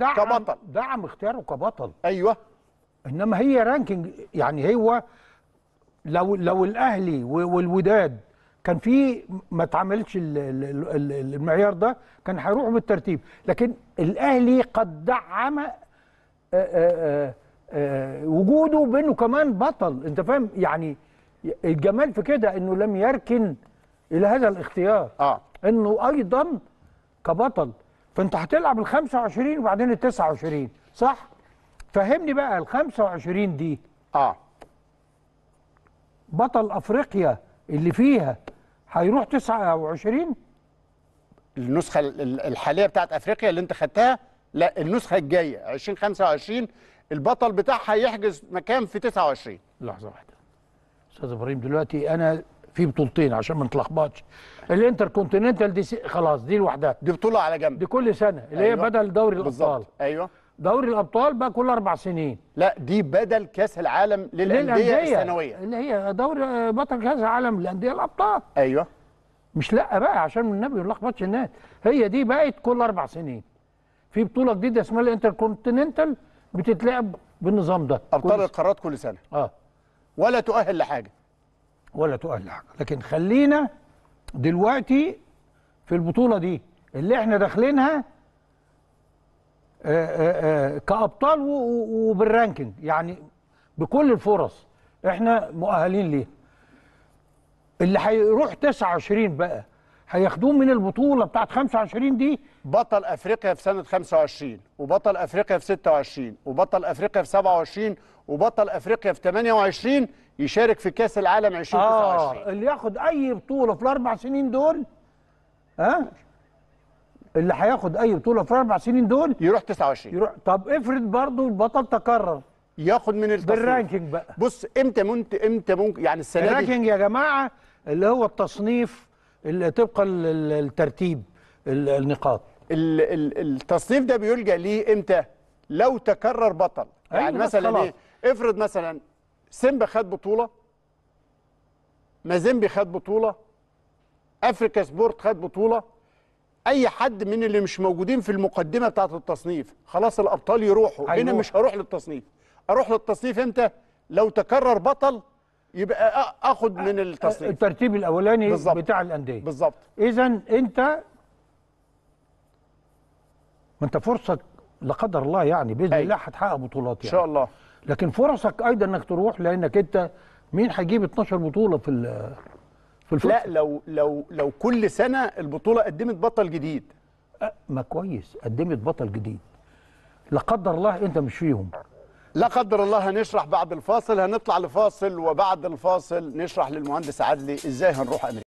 دعم كبطل دعم اختياره كبطل ايوه انما هي رانكينج يعني هو لو لو الاهلي والوداد كان في ما اتعملش المعيار ده كان هيروحوا بالترتيب لكن الاهلي قد دعم آه، آه، آه، وجوده بانه كمان بطل انت فاهم يعني الجمال في كده انه لم يركن الى هذا الاختيار اه انه ايضا كبطل فانت هتلعب ال 25 وبعدين ال 29 صح؟ فهمني بقى ال 25 دي اه بطل افريقيا اللي فيها هيروح 29 النسخه الحاليه بتاعت افريقيا اللي انت خدتها لا النسخه الجايه 2025 البطل بتاعها يحجز مكان في 29 لحظه واحده استاذ ابراهيم دلوقتي انا في بطولتين عشان ما نتلخبطش الانتر كونتيننتال دي خلاص دي لوحدها دي بطوله على جنب دي كل سنه اللي أيوة. هي بدل دوري الابطال ايوه دوري الابطال بقى كل اربع سنين لا دي بدل كاس العالم للانديه السنويه اللي هي دوري بطل كاس العالم للانديه الابطال ايوه مش لا بقى عشان النبي ما يلخبطش الناس هي دي بقت كل اربع سنين في بطوله جديده اسمها الانتر كونتيننتال بتتلعب بالنظام ده ابطال القارات كل سنه اه ولا تؤهل لحاجه ولا تؤهل لحاجه لكن خلينا دلوقتي في البطوله دي اللي احنا داخلينها آه، آه، آه، كابطال وبالرانكينج يعني بكل الفرص احنا مؤهلين ليها اللي هيروح 29 بقى هياخدوه من البطوله بتاعت 25 دي بطل افريقيا في سنه 25 وبطل افريقيا في 26 وبطل افريقيا في 27 وبطل افريقيا في 28 يشارك في كاس العالم 2029 اه اللي ياخد اي بطوله في الاربع سنين دول ها أه؟ اللي هياخد اي بطوله في الاربع سنين دول يروح 29 يروح طب افرض برضه البطل تكرر ياخد من التصنيف بالرانكينج بقى بص امتى منت امتى ممكن يعني السنه دي الرانكينج يا جماعه اللي هو التصنيف اللي طبقا للترتيب النقاط ال ال التصنيف ده بيلجا ليه امتى لو تكرر بطل يعني أيوة مثلا إيه؟ خلاص. ايه افرض مثلا سيمبا خد بطوله مازيمبي خد بطوله افريكا سبورت خد بطوله اي حد من اللي مش موجودين في المقدمه بتاعت التصنيف خلاص الابطال يروحوا هنا مش هروح للتصنيف اروح للتصنيف امتى لو تكرر بطل يبقى اخد من التصنيف الترتيب الاولاني بالزبط. بتاع الانديه بالظبط اذا انت ما انت فرصه لا قدر الله يعني باذن أي. الله هتحقق بطولات يعني ان شاء الله لكن فرصك ايضا انك تروح لانك انت مين هيجيب 12 بطوله في في الفرصة. لا لو لو لو كل سنه البطوله قدمت بطل جديد أه، ما كويس قدمت بطل جديد لا قدر الله انت مش فيهم لا قدر الله هنشرح بعد الفاصل هنطلع لفاصل وبعد الفاصل نشرح للمهندس عدلي ازاي هنروح امريكا